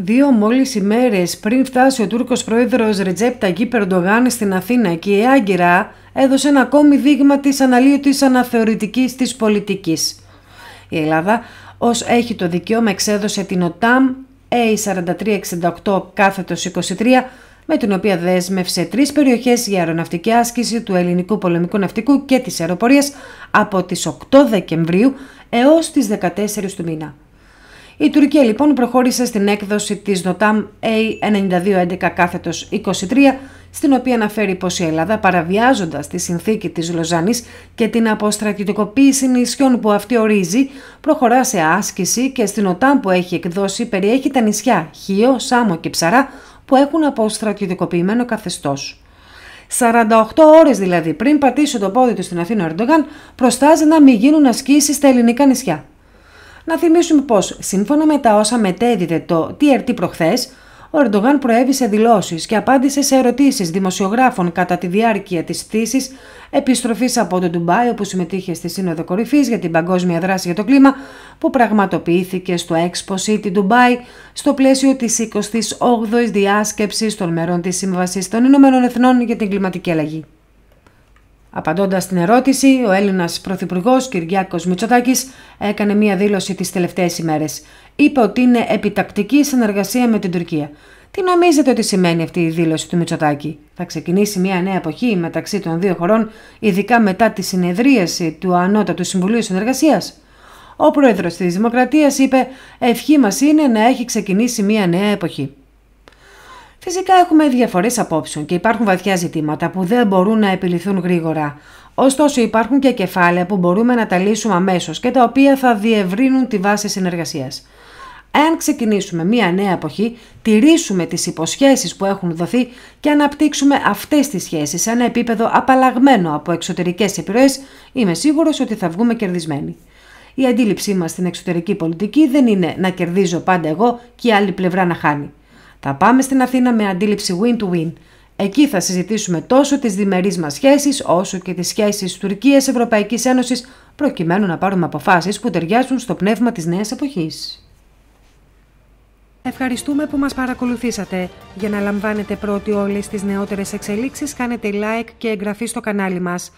Δύο μόλις ημέρες πριν φτάσει ο Τούρκος πρόεδρος Ρετζέπτα Γκί Περντογάν στην Αθήνα και η Άγκυρα έδωσε ένα ακόμη δείγμα της αναλύωτη αναθεωρητικής της πολιτικής. Η Ελλάδα, ως έχει το δικαίωμα, εξέδωσε την ΟΤΑΜ A4368 κάθετος 23 με την οποία δέσμευσε τρεις περιοχές για αεροναυτική άσκηση του ελληνικού πολεμικού ναυτικού και της αεροπορίας από τις 8 Δεκεμβρίου έως τις 14 του μήνα. Η Τουρκία λοιπόν προχώρησε στην έκδοση της ΝΟΤΑΜ A9211 κάθετος 23, στην οποία αναφέρει πως η Ελλάδα παραβιάζοντας τη συνθήκη της Λοζάνης και την αποστρατιωτικοποίηση νησιών που αυτή ορίζει, προχωρά σε άσκηση και στην ΟΤΑΜ που έχει εκδώσει περιέχει τα νησιά Χίο, Σάμο και Ψαρά που έχουν αποστρατιωτικοποιημένο καθεστώς. 48 ώρες δηλαδή πριν πατήσει το πόδι του στην Αθήνα ο Ερντογάν, προστάζει να μην γίνουν ασκήσεις στα ελληνικά νησιά. Να θυμίσουμε πως, σύμφωνα με τα όσα μετέδιδε το TRT προχθές, ο Ερντογάν προέβησε δηλώσεις και απάντησε σε ερωτήσεις δημοσιογράφων κατά τη διάρκεια της θύσης επιστροφής από το Ντουμπάι, όπου συμμετείχε στη Σύνοδο Κορυφής για την Παγκόσμια Δράση για το Κλίμα, που πραγματοποιήθηκε στο Expo City Dubai στο πλαίσιο της 28η διάσκεψης των μερών της Σύμβασης των Ηνωμένων Εθνών για την Κλιματική Αλλαγή. Απαντώντας την ερώτηση, ο Έλληνας Πρωθυπουργός Κυριάκος Μητσοτάκης έκανε μία δήλωση τις τελευταίες ημέρες. Είπε ότι είναι επιτακτική συνεργασία με την Τουρκία. Τι νομίζετε ότι σημαίνει αυτή η δήλωση του Μητσοτάκη. Θα ξεκινήσει μια νέα εποχή μεταξύ των δύο χωρών, ειδικά μετά τη συνεδρίαση του Ανώτατου Συμβουλίου Συνεργασίας. Ο πρόεδρος της Δημοκρατίας είπε: Ευχή μας είναι να έχει ξεκινήσει μια νέα εποχή. Φυσικά έχουμε διαφορές απόψεων και υπάρχουν βαθιά ζητήματα που δεν μπορούν να επιληθούν γρήγορα. Ωστόσο υπάρχουν και κεφάλαια που μπορούμε να τα λύσουμε αμέσως και τα οποία θα διευρύνουν τη βάση συνεργασίας. Εάν ξεκινήσουμε μία νέα εποχή, τηρήσουμε τις υποσχέσεις που έχουν δοθεί και αναπτύξουμε αυτές τις σχέσεις σε ένα επίπεδο απαλλαγμένο από εξωτερικές επιρροές, είμαι σίγουρος ότι θα βγούμε κερδισμένοι. Η αντίληψή μας στην εξωτερική πολιτική δεν είναι να κερδίζω πάντα εγώ και η άλλη πλευρά να χάνει. Θα πάμε στην Αθήνα με αντίληψη win-to-win. Εκεί θα συζητήσουμε τόσο τις διμερείς μας σχέσεις, όσο και τις σχέσεις Τουρκίας-Ευρωπαϊκής Ένωσης, προκειμένου να πάρουμε αποφάσεις που ταιριάζουν στο πνεύμα της νέας εποχής. Ευχαριστούμε που μας παρακολουθήσατε. Για να λαμβάνετε πρώτοι όλες τις νεότερες εξελίξεις, κάνετε like και εγγραφή στο κανάλι μας.